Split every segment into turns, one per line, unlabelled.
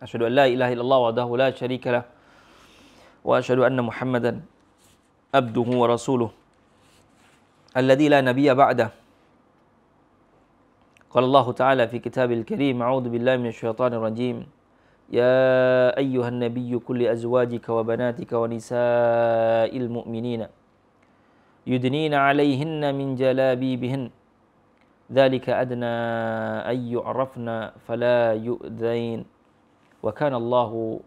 أشهد أن لا إله إلا الله وحده لا شريك له وأشهد أن محمدا عبده ورسوله الذي لا نبي بعده قال الله تعالى في كتابه الكريم أعوذ بالله من الشيطان الرجيم يا أيها النبي كل أزواجك وبناتك ونساء المؤمنين يدنين عليهن من جلابيبهن ذلك أدنى أن يعرفن فلا يؤذين wa kana Allahu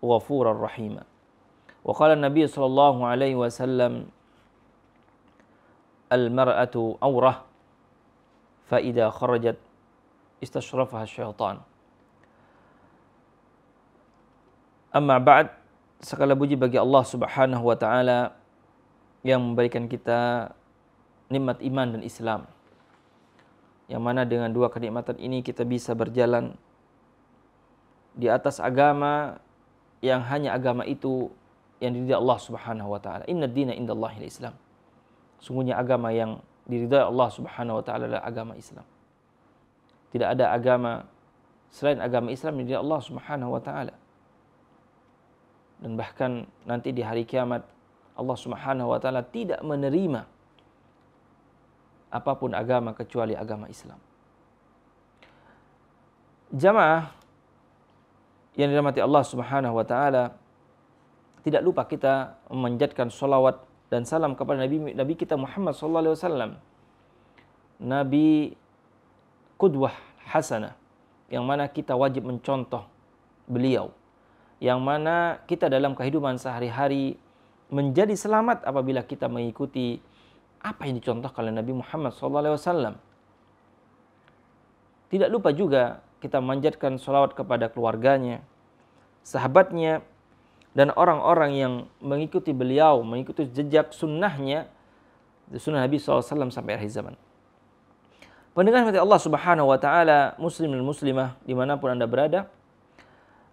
ghafurar وقال Wa qala الله sallallahu alaihi wasallam al-mar'atu awrah fa idza kharajat istashrafaha syaitan. Amma ba'd segala puji bagi Allah Subhanahu wa taala yang memberikan kita nikmat iman dan Islam. Yang mana dengan dua kenikmatan ini kita bisa berjalan di atas agama yang hanya agama itu yang diridai Allah Subhanahu wa taala. Inna dina inda Allah Islam. Sungguhnya agama yang diridai Allah Subhanahu wa taala adalah agama Islam. Tidak ada agama selain agama Islam yang diridai Allah Subhanahu wa taala. Dan bahkan nanti di hari kiamat Allah Subhanahu wa taala tidak menerima apapun agama kecuali agama Islam. Jamaah yang dirahmati Allah Subhanahu wa taala, tidak lupa kita memanjatkan salawat dan salam kepada Nabi Nabi kita Muhammad sallallahu alaihi wasallam. Nabi Qudwah Hasanah yang mana kita wajib mencontoh beliau. Yang mana kita dalam kehidupan sehari-hari menjadi selamat apabila kita mengikuti apa yang dicontohkan oleh Nabi Muhammad sallallahu alaihi wasallam. Tidak lupa juga kita manjatkan sholawat kepada keluarganya, sahabatnya, dan orang-orang yang mengikuti beliau, mengikuti jejak sunnahnya, sunnah Nabi SAW sampai akhir zaman. Pendengar mati Allah Subhanahu wa taala, muslim dan muslimah dimanapun Anda berada,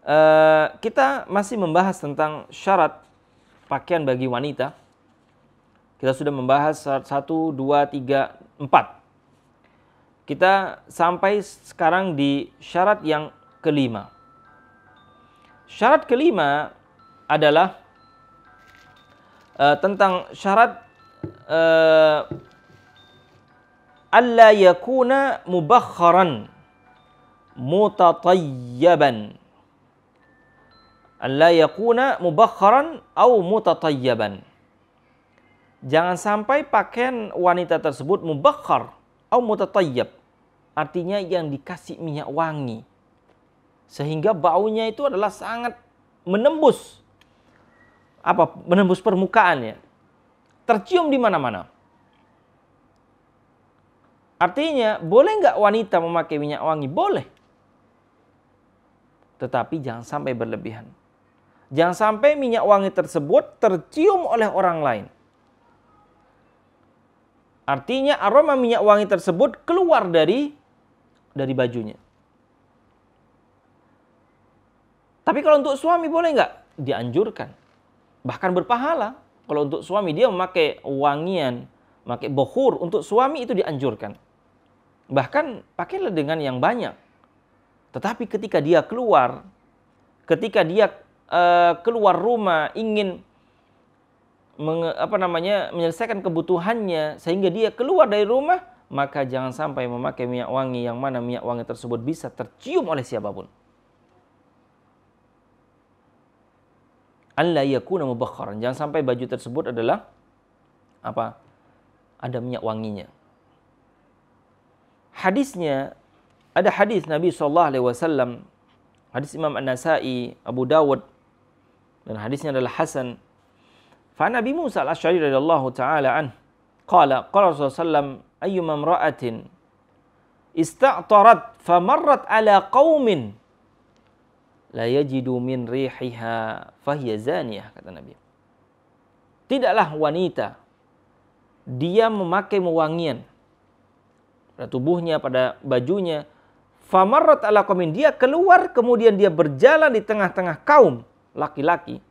eh, kita masih membahas tentang syarat pakaian bagi wanita. Kita sudah membahas syarat 1, 2, 3, kita sampai sekarang di syarat yang kelima. Syarat kelima adalah uh, tentang syarat uh, alla yakuna mubakharan mutatayyaban alla yakuna mubakharan au mutatayyaban jangan sampai pakaian wanita tersebut mubakhar Au mutatayyab, artinya yang dikasih minyak wangi. Sehingga baunya itu adalah sangat menembus apa menembus permukaan ya. Tercium di mana-mana. Artinya, boleh nggak wanita memakai minyak wangi? Boleh. Tetapi jangan sampai berlebihan. Jangan sampai minyak wangi tersebut tercium oleh orang lain. Artinya aroma minyak wangi tersebut keluar dari dari bajunya. Tapi kalau untuk suami boleh nggak? Dianjurkan. Bahkan berpahala. Kalau untuk suami dia memakai wangian, memakai bohur untuk suami itu dianjurkan. Bahkan pakailah dengan yang banyak. Tetapi ketika dia keluar, ketika dia uh, keluar rumah ingin menge, apa namanya menyelesaikan kebutuhannya sehingga dia keluar dari rumah maka jangan sampai memakai minyak wangi yang mana minyak wangi tersebut bisa tercium oleh siapapun. Alla yakuna mubakharan. Jangan sampai baju tersebut adalah apa? Ada minyak wanginya. Hadisnya ada hadis Nabi saw. hadis Imam An-Nasa'i, Abu Dawud dan hadisnya adalah Hasan Fa Nabi Musa al-Asy'ari radhiyallahu taala an qala qala Rasulullah ayyu mamra'atin ista'tarat famarrat ala qaumin la yajidu min rihiha fahiya zaniyah kata Nabi. Tidaklah wanita dia memakai mewangian pada tubuhnya, pada bajunya. Famarrat ala qaumin dia keluar kemudian dia berjalan di tengah-tengah kaum laki-laki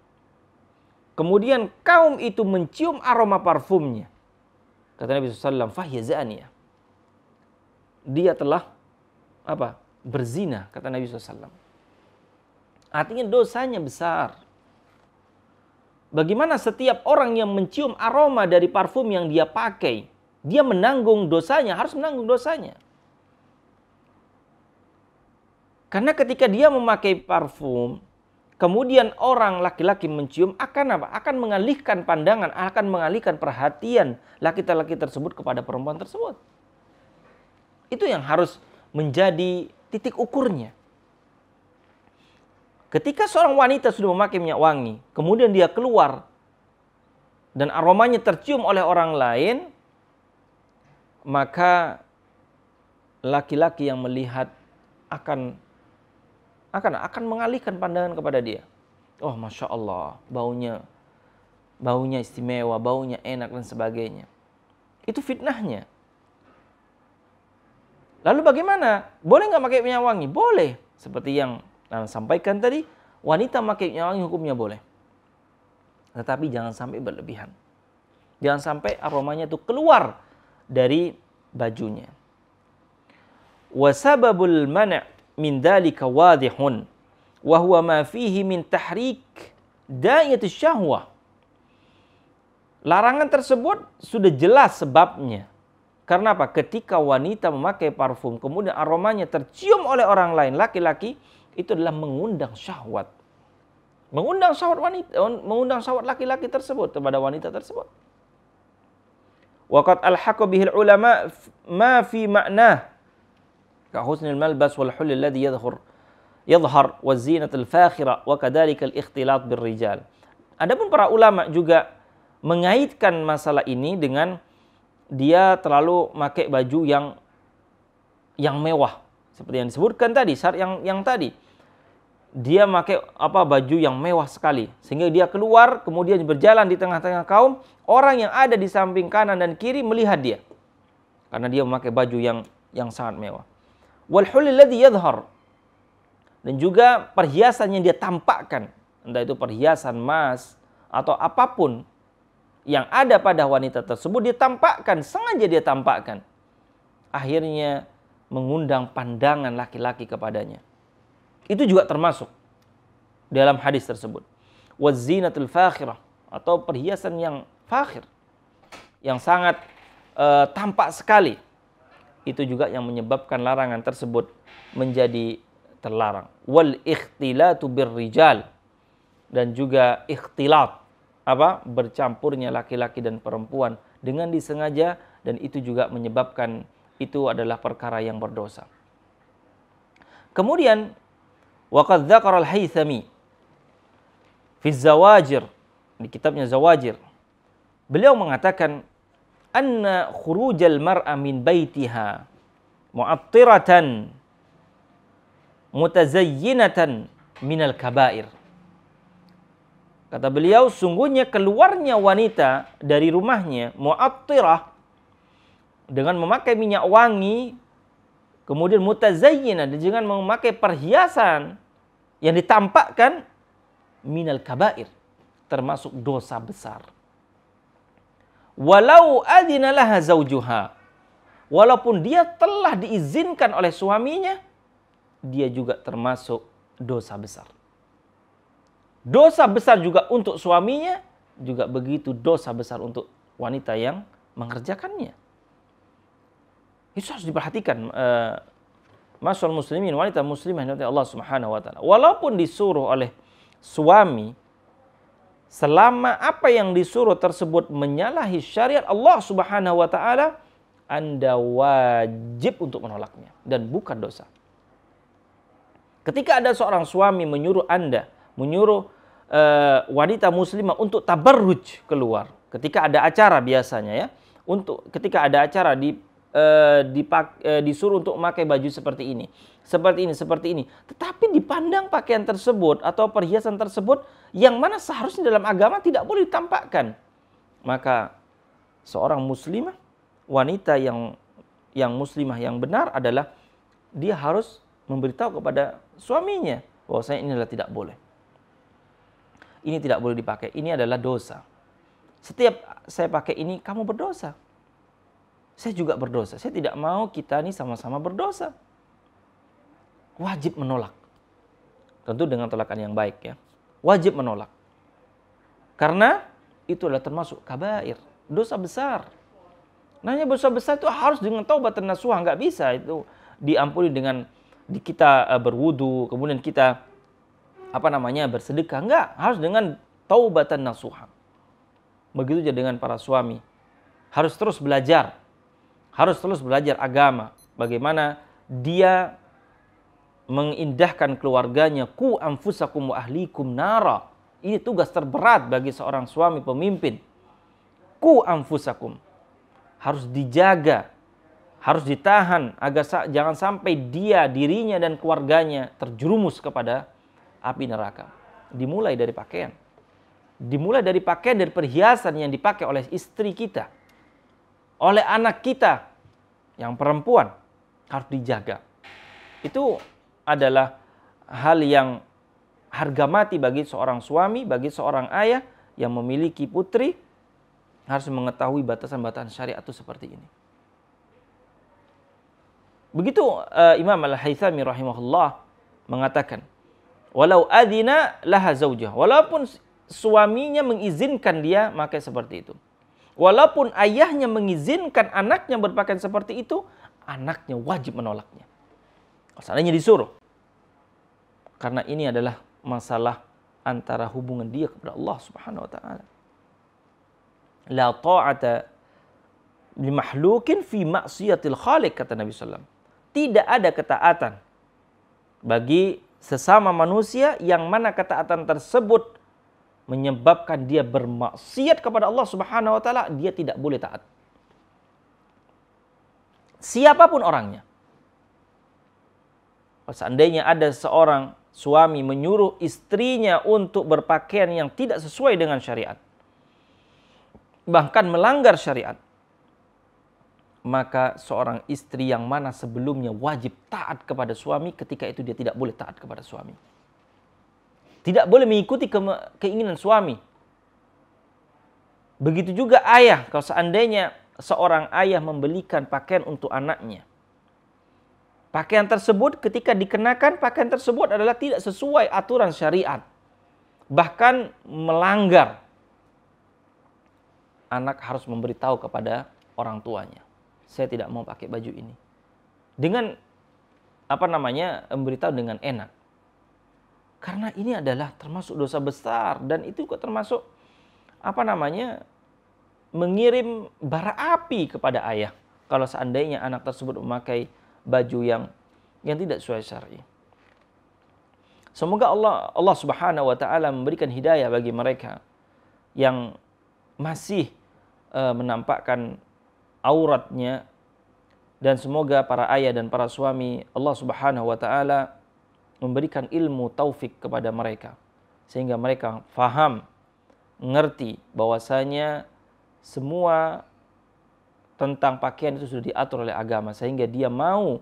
Kemudian kaum itu mencium aroma parfumnya. Kata Nabi SAW, fahyazania. Dia telah apa berzina, kata Nabi SAW. Artinya dosanya besar. Bagaimana setiap orang yang mencium aroma dari parfum yang dia pakai, dia menanggung dosanya, harus menanggung dosanya. Karena ketika dia memakai parfum, Kemudian orang laki-laki mencium akan apa? Akan mengalihkan pandangan, akan mengalihkan perhatian laki-laki tersebut kepada perempuan tersebut. Itu yang harus menjadi titik ukurnya. Ketika seorang wanita sudah memakai minyak wangi, kemudian dia keluar dan aromanya tercium oleh orang lain, maka laki-laki yang melihat akan akan akan mengalihkan pandangan kepada dia. Oh, masya Allah, baunya, baunya istimewa, baunya enak dan sebagainya. Itu fitnahnya. Lalu bagaimana? Boleh nggak pakai minyak wangi? Boleh. Seperti yang saya sampaikan tadi, wanita pakai minyak wangi hukumnya boleh. Tetapi jangan sampai berlebihan. Jangan sampai aromanya itu keluar dari bajunya. Wasababul mana' min dhalika wadihun wa huwa ma fihi min tahrik da'iyatus syahwah. Larangan tersebut sudah jelas sebabnya. Karena apa? Ketika wanita memakai parfum, kemudian aromanya tercium oleh orang lain, laki-laki, itu adalah mengundang syahwat. Mengundang syahwat wanita, mengundang syahwat laki-laki tersebut kepada wanita tersebut. Waqat al-haqqa bihil ulama ma fi ma'nah كحسن الملبس والحل الذي يظهر يظهر والزينة الفاخرة وكذلك الاختلاط بالرجال Adapun para ulama juga mengaitkan masalah ini dengan dia terlalu pakai baju yang yang mewah seperti yang disebutkan tadi syarat yang yang tadi dia pakai apa baju yang mewah sekali sehingga dia keluar kemudian berjalan di tengah-tengah kaum orang yang ada di samping kanan dan kiri melihat dia karena dia memakai baju yang yang sangat mewah walhul hulilladhi yadhhar dan juga perhiasan yang dia tampakkan entah itu perhiasan emas atau apapun yang ada pada wanita tersebut dia tampakkan sengaja dia tampakkan akhirnya mengundang pandangan laki-laki kepadanya itu juga termasuk dalam hadis tersebut wazinatul fakhirah atau perhiasan yang fakhir yang sangat uh, tampak sekali itu juga yang menyebabkan larangan tersebut menjadi terlarang. Wal ikhtilatu birrijal dan juga ikhtilat apa bercampurnya laki-laki dan perempuan dengan disengaja dan itu juga menyebabkan itu adalah perkara yang berdosa. Kemudian waqad dzakara al-Haythami fi Zawajir di kitabnya Zawajir beliau mengatakan anna khurujal mar'a min baitiha mu'attiratan mutazayyinatan minal kabair. Kata beliau, sungguhnya keluarnya wanita dari rumahnya mu'attirah dengan memakai minyak wangi, kemudian mutazayyinah dengan memakai perhiasan yang ditampakkan minal kabair, termasuk dosa besar walau adinalah zaujuha walaupun dia telah diizinkan oleh suaminya dia juga termasuk dosa besar dosa besar juga untuk suaminya juga begitu dosa besar untuk wanita yang mengerjakannya itu harus diperhatikan uh, eh, masyarakat muslimin wanita muslimah Allah subhanahu wa ta'ala walaupun disuruh oleh suami Selama apa yang disuruh tersebut menyalahi syariat Allah Subhanahu wa taala, Anda wajib untuk menolaknya dan bukan dosa. Ketika ada seorang suami menyuruh Anda, menyuruh uh, wanita muslimah untuk tabarruj keluar, ketika ada acara biasanya ya, untuk ketika ada acara di uh, dipak, uh, disuruh untuk memakai baju seperti ini seperti ini, seperti ini. Tetapi dipandang pakaian tersebut atau perhiasan tersebut yang mana seharusnya dalam agama tidak boleh ditampakkan. Maka seorang muslimah, wanita yang yang muslimah yang benar adalah dia harus memberitahu kepada suaminya bahwasanya ini adalah tidak boleh. Ini tidak boleh dipakai. Ini adalah dosa. Setiap saya pakai ini kamu berdosa. Saya juga berdosa. Saya tidak mau kita ini sama-sama berdosa wajib menolak. Tentu dengan tolakan yang baik ya. Wajib menolak. Karena itu adalah termasuk kabair, dosa besar. Nanya dosa besar itu harus dengan taubat dan nasuha, nggak bisa itu diampuni dengan kita eh, berwudu, kemudian kita apa namanya bersedekah, nggak harus dengan taubat dan nasuha. Begitu juga dengan para suami, harus terus belajar, harus terus belajar agama, bagaimana dia mengindahkan keluarganya ku anfusakum wa ahlikum nara ini tugas terberat bagi seorang suami pemimpin ku anfusakum harus dijaga harus ditahan agar sa jangan sampai dia dirinya dan keluarganya terjerumus kepada api neraka dimulai dari pakaian dimulai dari pakaian dari perhiasan yang dipakai oleh istri kita oleh anak kita yang perempuan harus dijaga itu adalah hal yang harga mati bagi seorang suami, bagi seorang ayah yang memiliki putri harus mengetahui batasan-batasan syariat itu seperti ini. Begitu uh, Imam Al-Haythami rahimahullah mengatakan, "Walau adina laha zaujah." Walaupun suaminya mengizinkan dia pakai seperti itu. Walaupun ayahnya mengizinkan anaknya berpakaian seperti itu, anaknya wajib menolaknya. Seandainya disuruh. Karena ini adalah masalah antara hubungan dia kepada Allah Subhanahu wa taala. La ta'ata li mahlukin fi ma'siyatil khaliq kata Nabi sallam. Tidak ada ketaatan bagi sesama manusia yang mana ketaatan tersebut menyebabkan dia bermaksiat kepada Allah Subhanahu wa taala, dia tidak boleh taat. Siapapun orangnya. Oh, seandainya ada seorang suami menyuruh istrinya untuk berpakaian yang tidak sesuai dengan syariat, bahkan melanggar syariat, maka seorang istri yang mana sebelumnya wajib taat kepada suami ketika itu dia tidak boleh taat kepada suami. Tidak boleh mengikuti keinginan suami. Begitu juga ayah, kalau seandainya seorang ayah membelikan pakaian untuk anaknya. Pakaian tersebut ketika dikenakan pakaian tersebut adalah tidak sesuai aturan syariat. Bahkan melanggar. Anak harus memberitahu kepada orang tuanya. Saya tidak mau pakai baju ini. Dengan apa namanya? memberitahu dengan enak. Karena ini adalah termasuk dosa besar dan itu juga termasuk apa namanya? mengirim bara api kepada ayah kalau seandainya anak tersebut memakai baju yang yang tidak sesuai syar'i. Semoga Allah Allah Subhanahu wa taala memberikan hidayah bagi mereka yang masih uh, menampakkan auratnya dan semoga para ayah dan para suami Allah Subhanahu wa taala memberikan ilmu taufik kepada mereka sehingga mereka faham ngerti bahwasanya semua tentang pakaian itu sudah diatur oleh agama sehingga dia mau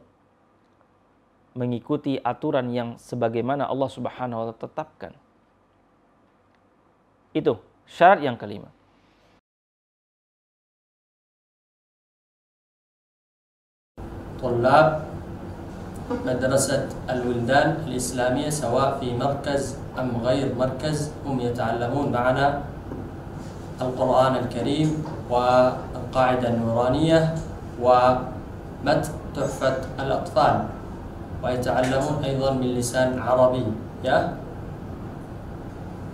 mengikuti aturan yang sebagaimana Allah Subhanahu wa taala tetapkan. Itu syarat yang kelima.
طلاب مدرسة الولدان الإسلامية
سواء في مركز أم غير مركز هم يتعلمون معنا القرآن الكريم والقاعدة النورانية ومت تحفة الأطفال ويتعلمون أيضا من لسان عربي يا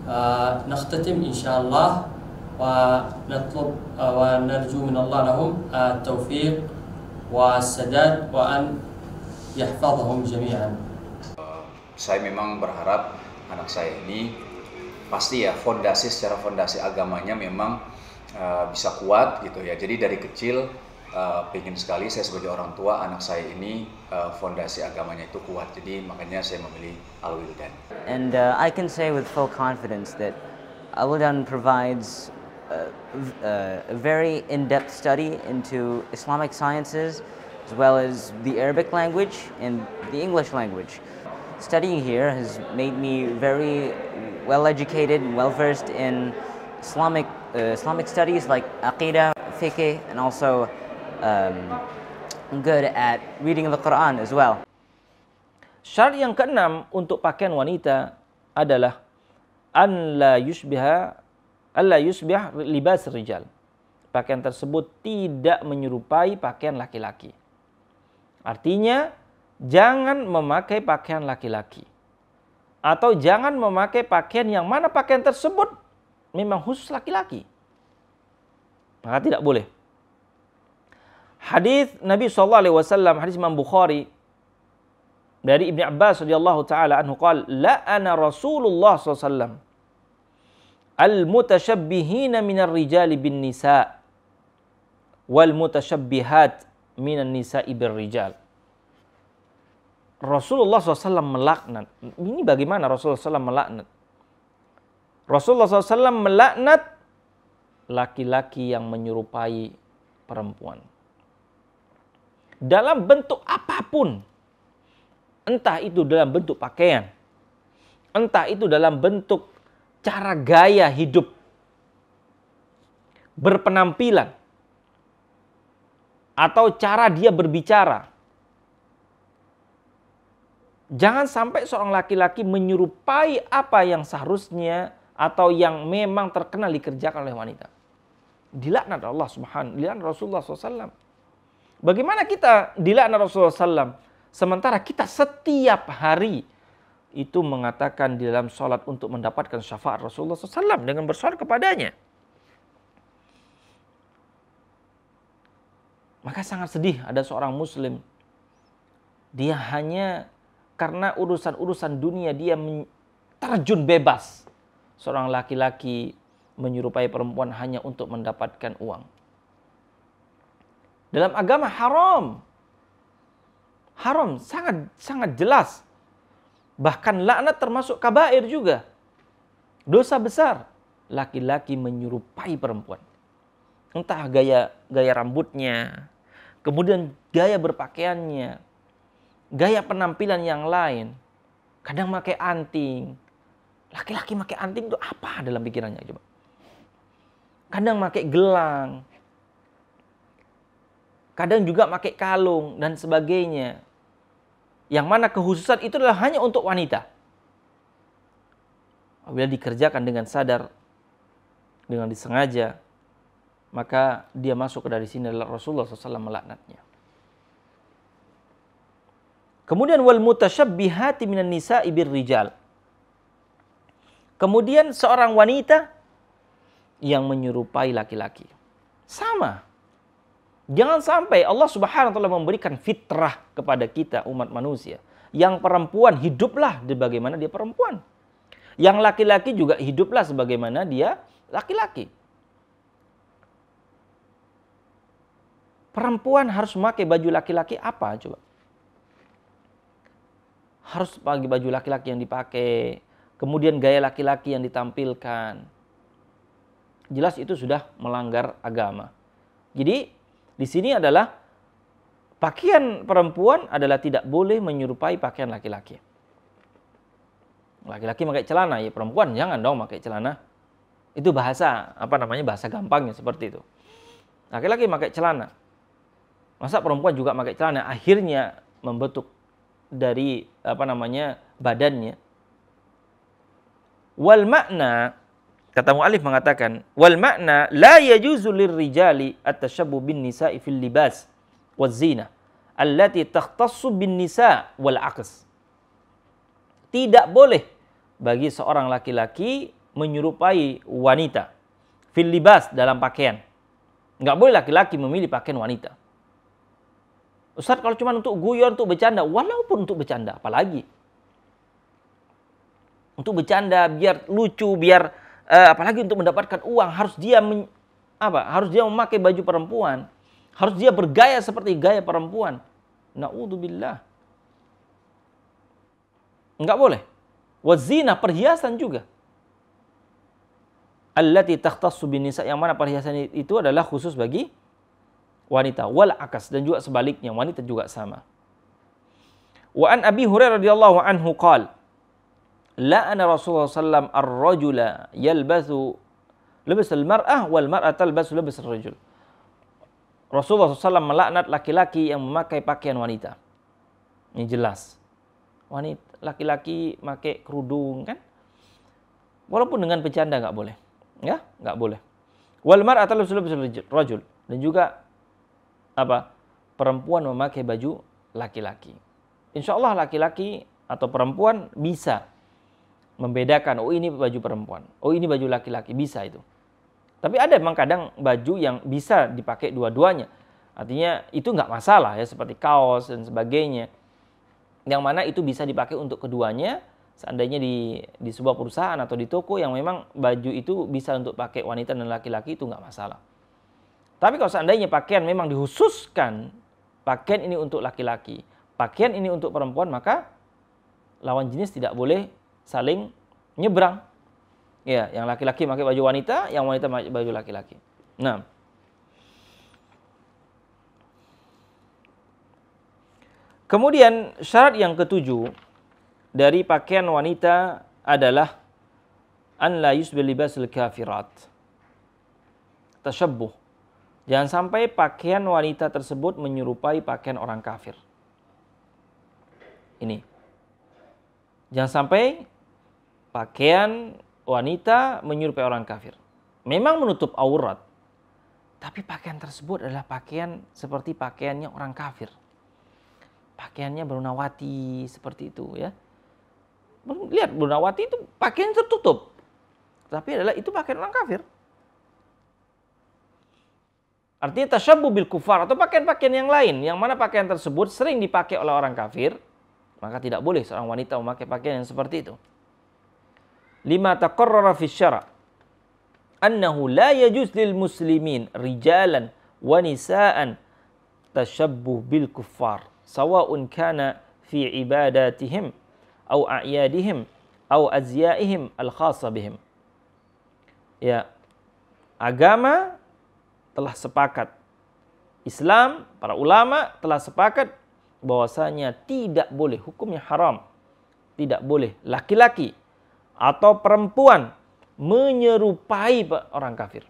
آه نختتم إن شاء الله ونطلب آه ونرجو من الله لهم آه التوفيق والسداد وأن يحفظهم جميعا saya memang berharap anak saya ini pasti ya fondasi secara fondasi agamanya memang uh, bisa kuat gitu ya. Jadi dari kecil uh, eh, pengen sekali saya sebagai orang tua anak saya ini uh, fondasi agamanya itu kuat. Jadi makanya saya memilih Al Wildan. And uh, I can say with full confidence that Al Wildan provides a, a very in-depth study into Islamic sciences
as well as the Arabic language and the English language studying here has made me very well educated and well versed in Islamic
uh, Islamic studies like aqidah, fiqh, and also um, good at reading the Quran as well. Syarat yang keenam untuk pakaian wanita adalah an la yushbiha an la yushbih libas rijal. Pakaian tersebut tidak menyerupai pakaian laki-laki. Artinya jangan memakai pakaian laki-laki. Atau jangan memakai pakaian yang mana pakaian tersebut memang khusus laki-laki. Maka tidak boleh. Hadis Nabi saw hadis Imam Bukhari dari Ibnu Abbas radhiyallahu taala anhu qala la ana Rasulullah saw al min minar rijali bin nisa wal mutashabbihat nisa ibir rijal Rasulullah SAW melaknat. Ini bagaimana Rasulullah SAW melaknat? Rasulullah SAW melaknat laki-laki yang menyerupai perempuan. Dalam bentuk apapun. Entah itu dalam bentuk pakaian. Entah itu dalam bentuk cara gaya hidup. Berpenampilan. Atau cara dia berbicara Jangan sampai seorang laki-laki menyerupai apa yang seharusnya atau yang memang terkenal dikerjakan oleh wanita. Dilaknat Allah Subhanahu, dilaknat Rasulullah SAW. Bagaimana kita dilaknat Rasulullah SAW sementara kita setiap hari itu mengatakan di dalam sholat untuk mendapatkan syafaat Rasulullah SAW dengan bersolat kepadanya. Maka sangat sedih ada seorang muslim dia hanya karena urusan-urusan dunia dia terjun bebas. Seorang laki-laki menyerupai perempuan hanya untuk mendapatkan uang. Dalam agama haram. Haram sangat sangat jelas. Bahkan laknat termasuk kabair juga. Dosa besar laki-laki menyerupai perempuan. Entah gaya gaya rambutnya, kemudian gaya berpakaiannya, gaya penampilan yang lain. Kadang pakai anting. Laki-laki pakai anting itu apa dalam pikirannya coba? Kadang pakai gelang. Kadang juga pakai kalung dan sebagainya. Yang mana kehususan itu adalah hanya untuk wanita. Apabila dikerjakan dengan sadar, dengan disengaja, maka dia masuk dari sini adalah Rasulullah SAW melaknatnya. Kemudian wal mutasyabbihati minan nisa'i rijal. Kemudian seorang wanita yang menyerupai laki-laki. Sama. Jangan sampai Allah Subhanahu wa taala memberikan fitrah kepada kita umat manusia. Yang perempuan hiduplah sebagaimana dia perempuan. Yang laki-laki juga hiduplah sebagaimana dia laki-laki. Perempuan harus memakai baju laki-laki apa coba? harus pakai baju laki-laki yang dipakai, kemudian gaya laki-laki yang ditampilkan. Jelas itu sudah melanggar agama. Jadi di sini adalah pakaian perempuan adalah tidak boleh menyerupai pakaian laki-laki. Laki-laki pakai celana, ya perempuan jangan dong pakai celana. Itu bahasa, apa namanya, bahasa gampangnya seperti itu. Laki-laki pakai celana. Masa perempuan juga pakai celana? Akhirnya membentuk dari apa namanya badannya. Wal makna kata mu'alif mengatakan wal makna la yajuzu lirrijali at-tashabbu bin nisa'i fil libas waz zina allati takhtassu bin nisa' wal aqs. Tidak boleh bagi seorang laki-laki menyerupai wanita fil libas dalam pakaian. Enggak boleh laki-laki memilih pakaian wanita. Ustaz kalau cuma untuk guyon, untuk bercanda, walaupun untuk bercanda, apalagi. Untuk bercanda, biar lucu, biar uh, apalagi untuk mendapatkan uang harus dia men, apa? Harus dia memakai baju perempuan, harus dia bergaya seperti gaya perempuan. Naudzubillah. Enggak boleh. Wazina perhiasan juga. Allati takhtassu binisa yang mana perhiasan itu adalah khusus bagi wanita wal akas dan juga sebaliknya wanita juga sama. Wa an Abi Hurairah radhiyallahu anhu qala la'ana Rasulullah sallam ar-rajula yalbathu labas al-mar'ah wal mar'ah talbasu labas ar-rajul. Rasulullah SAW melaknat laki-laki yang memakai pakaian wanita. Ini jelas. Wanita laki-laki pakai kerudung kan? Walaupun dengan bercanda nggak boleh, ya nggak boleh. Wal mar'ah talbasu labas ar-rajul dan juga apa perempuan memakai baju laki-laki. Insya Allah laki-laki atau perempuan bisa membedakan, oh ini baju perempuan, oh ini baju laki-laki, bisa itu. Tapi ada memang kadang baju yang bisa dipakai dua-duanya. Artinya itu nggak masalah ya, seperti kaos dan sebagainya. Yang mana itu bisa dipakai untuk keduanya, seandainya di, di sebuah perusahaan atau di toko yang memang baju itu bisa untuk pakai wanita dan laki-laki itu nggak masalah. Tapi kalau seandainya pakaian memang dihususkan, pakaian ini untuk laki-laki, pakaian ini untuk perempuan, maka lawan jenis tidak boleh saling nyebrang. Ya, yang laki-laki pakai baju wanita, yang wanita pakai baju laki-laki. Nah, kemudian syarat yang ketujuh dari pakaian wanita adalah an la yusbil libasul kafirat. Tashabbuh Jangan sampai pakaian wanita tersebut menyerupai pakaian orang kafir. Ini. Jangan sampai pakaian wanita menyerupai orang kafir. Memang menutup aurat, tapi pakaian tersebut adalah pakaian seperti pakaiannya orang kafir. Pakaiannya
berunawati seperti itu ya. Lihat
berunawati itu pakaian tertutup. Tapi adalah itu pakaian orang kafir. Artinya tasyabbu bil kufar atau pakaian-pakaian yang lain yang mana pakaian tersebut sering dipakai oleh orang kafir, maka tidak boleh seorang wanita memakai pakaian yang seperti itu. Lima taqarrara fi syara' annahu la yajuz lil muslimin rijalan wa nisaan tasyabbu bil kufar sawa'un kana fi ibadatihim au a'yadihim au azyaihim al khassa bihim. Ya, agama telah sepakat. Islam, para ulama telah sepakat bahwasanya tidak boleh hukumnya haram. Tidak boleh laki-laki atau perempuan menyerupai orang kafir.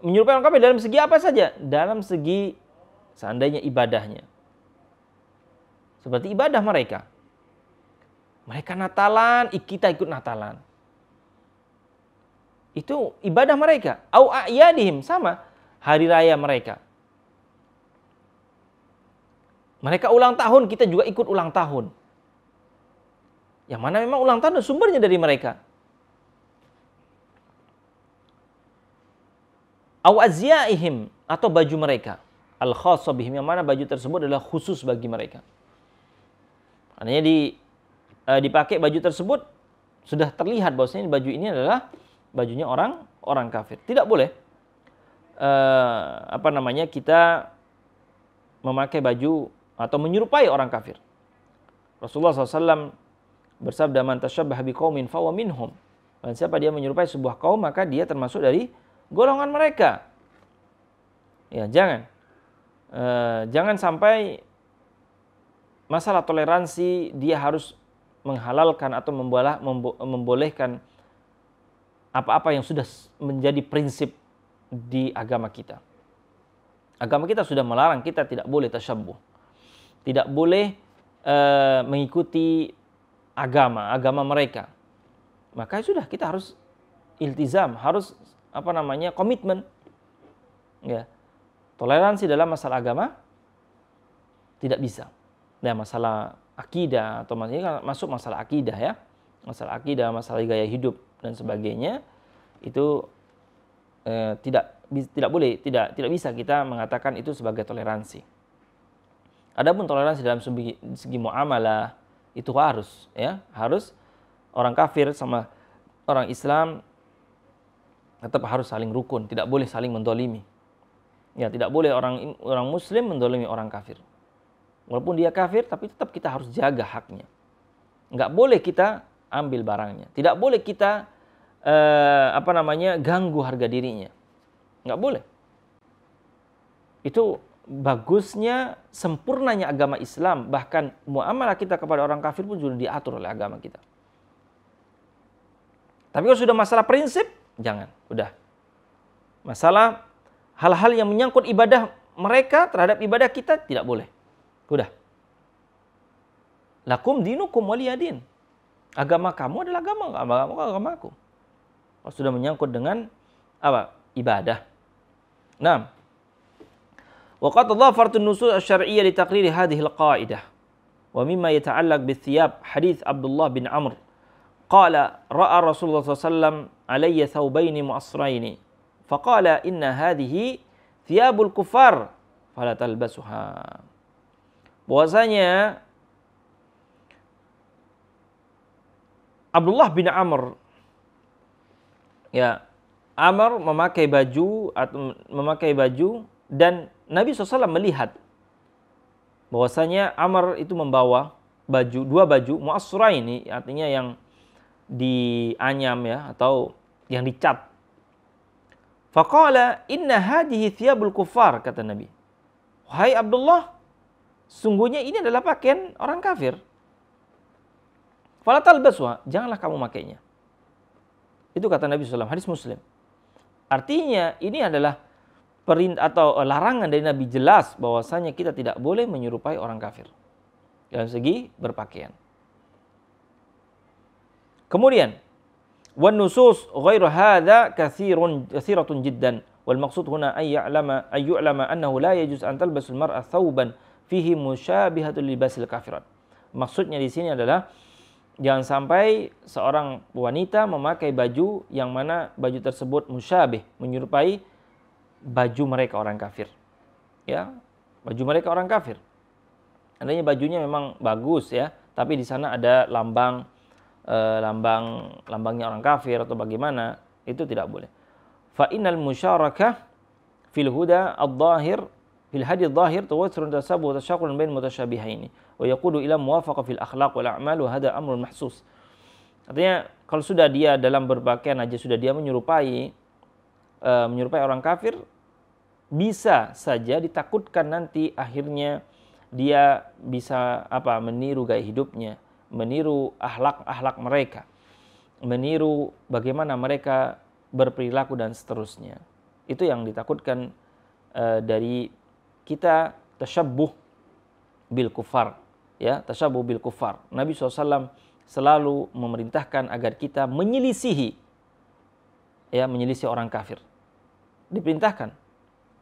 Menyerupai orang kafir dalam segi apa saja? Dalam segi seandainya ibadahnya. Seperti ibadah mereka. Mereka Natalan, kita ikut Natalan. Itu ibadah mereka. Au a'yadihim sama hari raya mereka. Mereka ulang tahun, kita juga ikut ulang tahun. Yang mana memang ulang tahun sumbernya dari mereka. Au azyaihim atau baju mereka. Al khasabihim yang mana baju tersebut adalah khusus bagi mereka. Artinya di eh, dipakai baju tersebut sudah terlihat bahwasanya baju ini adalah bajunya orang orang kafir. Tidak boleh uh, apa namanya kita memakai baju atau menyerupai orang kafir. Rasulullah SAW bersabda man tasyabbah biqaumin fa minhum. Dan siapa dia menyerupai sebuah kaum maka dia termasuk dari golongan mereka. Ya, jangan. E, jangan sampai masalah toleransi dia harus menghalalkan atau membolehkan apa-apa yang sudah menjadi prinsip di agama kita. Agama kita sudah melarang kita tidak boleh tasyabuh. Tidak boleh e, mengikuti agama, agama mereka. Maka sudah kita harus iltizam, harus apa namanya? komitmen. Ya. Toleransi dalam masalah agama tidak bisa. Nah, masalah akidah atau masalah kan masuk masalah akidah ya. Masalah akidah, masalah gaya hidup dan sebagainya itu eh, tidak tidak boleh tidak tidak bisa kita mengatakan itu sebagai toleransi. Adapun toleransi dalam segi, segi muamalah itu harus ya harus orang kafir sama orang Islam tetap harus saling rukun, tidak boleh saling mendolimi. Ya, tidak boleh orang orang Muslim mendolimi orang kafir. Walaupun dia kafir, tapi tetap kita harus jaga haknya. Nggak boleh kita ambil barangnya. Tidak boleh kita eh, apa namanya ganggu harga dirinya. Nggak boleh. Itu bagusnya sempurnanya agama Islam bahkan muamalah kita kepada orang kafir pun sudah diatur oleh agama kita. Tapi kalau sudah masalah prinsip, jangan, udah. Masalah hal-hal yang menyangkut ibadah mereka terhadap ibadah kita tidak boleh. Udah. Lakum dinukum waliyadin. Agama kamu adalah agama, agama kamu agama aku. Kalau sudah menyangkut dengan apa? Ibadah. Nah, وقد ظافرت النصوص الشرعية لتقرير هذه القاعدة ومما يتعلق بالثياب حديث عبد الله بن عمرو قال رأى رسول الله صلى الله عليه وسلم علي ثوبين مؤصرين فقال إن هذه ثياب الكفار فلا تلبسها bahwasanya Abdullah bin Amr ya Amr memakai baju atau memakai baju dan Nabi SAW melihat bahwasanya Amr itu membawa baju dua baju muasura ini artinya yang dianyam ya atau yang dicat. Faqala inna hadhihi thiyabul kufar kata Nabi. Wahai Abdullah, sungguhnya ini adalah pakaian orang kafir. Falatal baswa, janganlah kamu makainya. Itu kata Nabi SAW, hadis muslim. Artinya ini adalah perintah atau eh, larangan dari Nabi jelas bahwasanya kita tidak boleh menyerupai orang kafir dalam segi berpakaian. Kemudian wan nusus ghairu hadza katsirun katsiratun jiddan wal maqsud huna ay ya'lama ay yu'lama annahu la yajuz an talbasul mar'a thawban fihi mushabihatul libasil kafirat. Maksudnya di sini adalah Jangan sampai seorang wanita memakai baju yang mana baju tersebut musyabih, menyerupai baju mereka orang kafir. Ya, baju mereka orang kafir. Adanya bajunya memang bagus ya, tapi di sana ada lambang eh, lambang lambangnya orang kafir atau bagaimana, itu tidak boleh. Fa innal musyarakah fil huda ad-dhahir fil hadis zahir tawasurun tasabuh tasyakulun bain mutasyabihaini wa yaqudu ila muwafaqa fil akhlaq wal a'mal wa amrun mahsus artinya kalau sudah dia dalam berpakaian aja sudah dia menyerupai uh, menyerupai orang kafir bisa saja ditakutkan nanti akhirnya dia bisa apa meniru gaya hidupnya meniru ahlak-ahlak mereka meniru bagaimana mereka berperilaku dan seterusnya itu yang ditakutkan uh, dari kita tasyabbuh bil kufar ya tasyabbuh bil kufar Nabi SAW selalu memerintahkan agar kita menyelisihi ya menyelisih orang kafir diperintahkan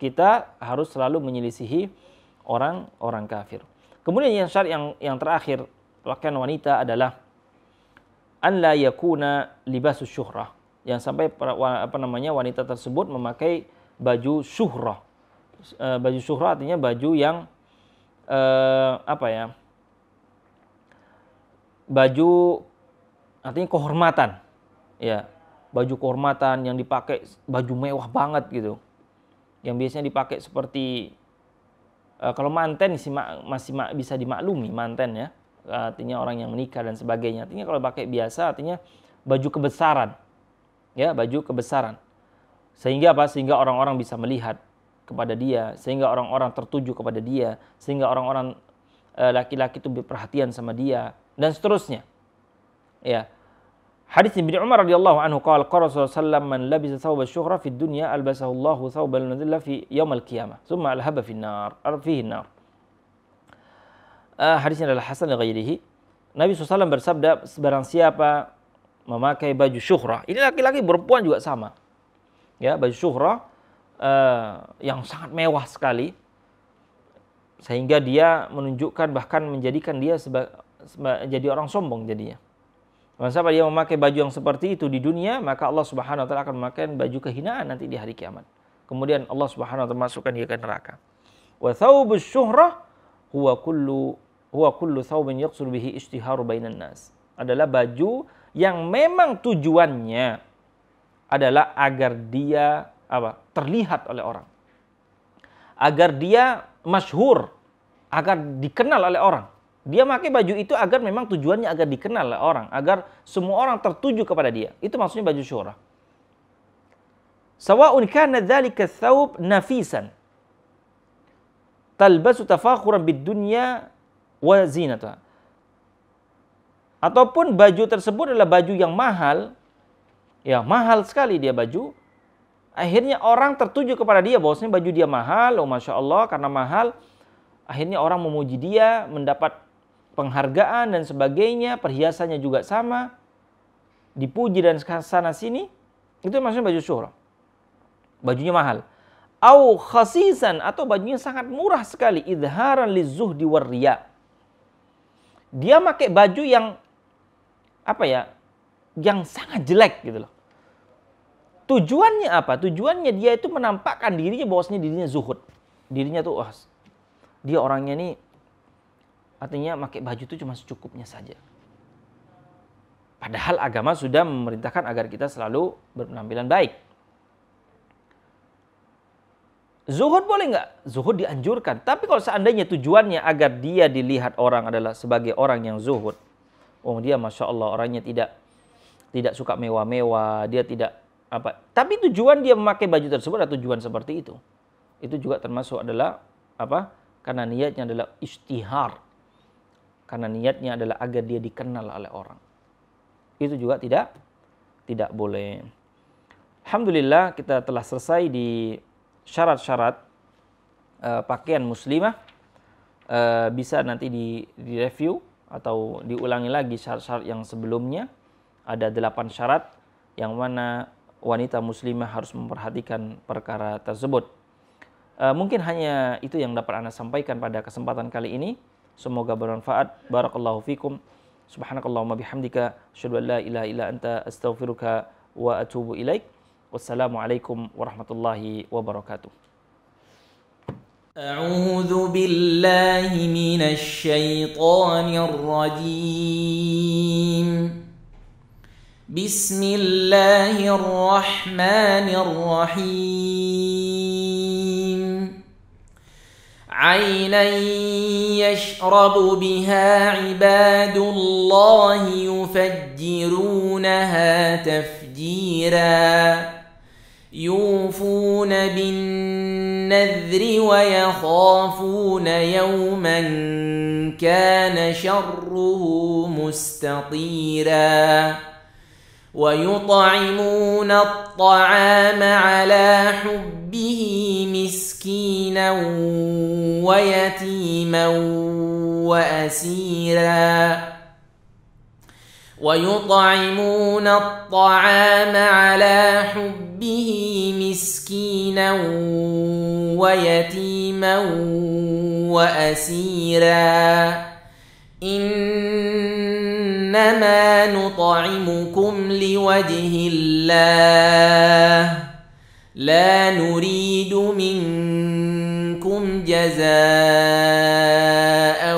kita harus selalu menyelisihi orang-orang kafir kemudian yang syar yang yang terakhir pakaian wanita adalah an la yakuna libasus syuhrah yang sampai apa namanya wanita tersebut memakai baju syuhrah Eh, baju syuhrah artinya baju yang eh, apa ya? Baju artinya kehormatan. Ya, baju kehormatan yang dipakai baju mewah banget gitu. Yang biasanya dipakai seperti eh, kalau manten sih masih ma bisa dimaklumi manten ya. Artinya orang yang menikah dan sebagainya. Artinya kalau pakai biasa artinya baju kebesaran. Ya, baju kebesaran. Sehingga apa? Sehingga orang-orang bisa melihat kepada dia, sehingga orang-orang tertuju kepada dia, sehingga orang-orang eh, laki-laki itu berperhatian sama dia dan seterusnya. Ya. Hadis Ibnu Umar radhiyallahu anhu qala qala Rasulullah man labisa thawba syuhra fid dunya albasahu Allah al nazilla fi al qiyamah thumma alhaba fi nar fihi nar. Uh, hadisnya adalah hasan yang ghairihi. Nabi SAW bersabda barang siapa memakai baju syuhrah. Ini laki-laki perempuan juga sama. Ya, baju syuhrah Eh, yang sangat mewah sekali sehingga dia menunjukkan bahkan menjadikan dia sebagai jadi orang sombong jadinya. Dan siapa dia memakai baju yang seperti itu di dunia, maka Allah Subhanahu wa taala akan memakai baju kehinaan nanti di hari kiamat. Kemudian Allah Subhanahu wa taala masukkan dia ke neraka. Wa thaubus syuhrah huwa kullu huwa kullu thawbin yaqsul bihi ishtihar bainan nas. Adalah baju yang memang tujuannya adalah agar dia apa terlihat oleh orang agar dia masyhur agar dikenal oleh orang dia pakai baju itu agar memang tujuannya agar dikenal oleh orang agar semua orang tertuju kepada dia itu maksudnya baju syura. sawa'un kana dzalika tsaub nafisan talbasu tafakhuran bid-dunya wa zinata ataupun baju tersebut adalah baju yang mahal ya mahal sekali dia baju Akhirnya orang tertuju kepada dia bahwasanya baju dia mahal, oh masya Allah karena mahal. Akhirnya orang memuji dia, mendapat penghargaan dan sebagainya, perhiasannya juga sama, dipuji dan sana sini. Itu maksudnya baju syuhrah. Bajunya mahal. Au khasisan atau bajunya sangat murah sekali. Idharan zuhdi warriya. Dia pakai baju yang apa ya, yang sangat jelek gitu loh. Tujuannya apa? Tujuannya dia itu menampakkan dirinya bahwasanya dirinya zuhud. Dirinya tuh wah, dia orangnya ini, artinya pakai baju itu cuma secukupnya saja. Padahal agama sudah memerintahkan agar kita selalu berpenampilan baik. Zuhud boleh nggak? Zuhud dianjurkan. Tapi kalau seandainya tujuannya agar dia dilihat orang adalah sebagai orang yang zuhud. Oh dia Masya Allah orangnya tidak tidak suka mewah-mewah. Dia tidak apa tapi tujuan dia memakai baju tersebut atau tujuan seperti itu itu juga termasuk adalah apa karena niatnya adalah istihar karena niatnya adalah agar dia dikenal oleh orang itu juga tidak tidak boleh Alhamdulillah kita telah selesai di syarat-syarat uh, pakaian muslimah uh, bisa nanti di, di review atau diulangi lagi syarat-syarat yang sebelumnya ada delapan syarat yang mana wanita muslimah harus memperhatikan perkara tersebut. E, mungkin hanya itu yang dapat Anda sampaikan pada kesempatan kali ini. Semoga bermanfaat. Barakallahu fikum. Subhanakallahumma bihamdika. Asyadu an la ilaha illa anta astaghfiruka wa atubu ilaik.
Wassalamualaikum warahmatullahi wabarakatuh. أعوذ بالله من الشيطان الرجيم بسم الله الرحمن الرحيم عينا يشرب بها عباد الله يفجرونها تفجيرا يوفون بالنذر ويخافون يوما كان شره مستطيرا ويطعمون الطعام على حبه مسكينا ويتيما واسيرا ويطعمون الطعام على حبه مسكينا ويتيما واسيرا انما نطعمكم لوجه الله
لا نريد
منكم جزاء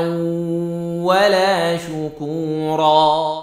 ولا شكورا